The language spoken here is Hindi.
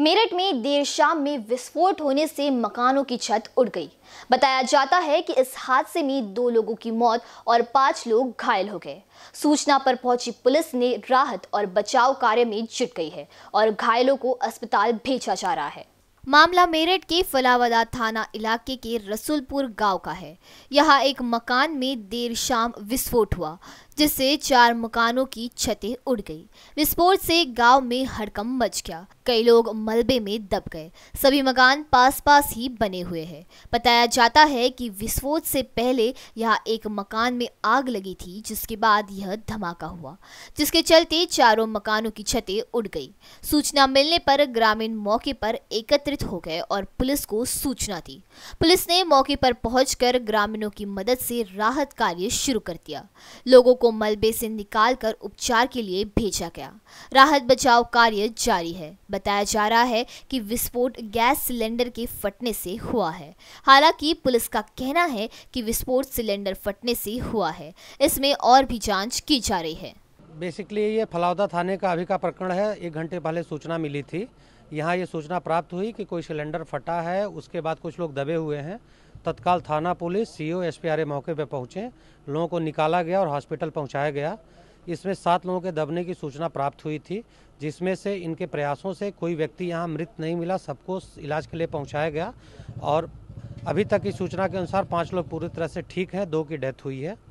मेरठ में देर शाम में विस्फोट होने से मकानों की छत उड़ गई बताया जाता है कि इस हादसे में दो लोगों की मौत और पांच लोग घायल हो गए सूचना पर पहुंची पुलिस ने राहत और बचाव कार्य में जुट गई है और घायलों को अस्पताल भेजा जा रहा है मामला मेरठ के फलावदा थाना इलाके के रसुलपुर गांव का है यहाँ एक मकान में देर शाम विस्फोट हुआ जिससे चार मकानों की छतें उड़ गई विस्फोट से गांव में हड़कम मच गया कई लोग मलबे में दब गए सभी मकान पास पास ही बने हुए हैं बताया जाता है कि विस्फोट से पहले यहाँ एक मकान में आग लगी थी जिसके बाद यह धमाका हुआ जिसके चलते चारों मकानों की छतें उड़ गई सूचना मिलने पर ग्रामीण मौके पर एकत्र एकत्रित हो गए और पुलिस को सूचना दी पुलिस ने मौके पर पहुंचकर ग्रामीणों की मदद से राहत कार्य शुरू कर दिया लोगों को मलबे से निकालकर उपचार के लिए भेजा गया राहत बचाव कार्य जारी है बताया जा रहा है कि विस्फोट गैस सिलेंडर के फटने से हुआ है हालांकि पुलिस का कहना है कि विस्फोट सिलेंडर फटने से हुआ है इसमें और भी जाँच की जा रही है बेसिकली ये फलावदा थाने का अभी का प्रकरण है एक घंटे पहले सूचना मिली थी यहाँ ये सूचना प्राप्त हुई कि कोई सिलेंडर फटा है उसके बाद कुछ लोग दबे हुए हैं तत्काल थाना पुलिस सी ओ एस मौके पर पहुँचे लोगों को निकाला गया और हॉस्पिटल पहुँचाया गया इसमें सात लोगों के दबने की सूचना प्राप्त हुई थी जिसमें से इनके प्रयासों से कोई व्यक्ति यहाँ मृत नहीं मिला सबको इलाज के लिए पहुँचाया गया और अभी तक की सूचना के अनुसार पाँच लोग पूरी तरह से ठीक हैं दो की डेथ हुई है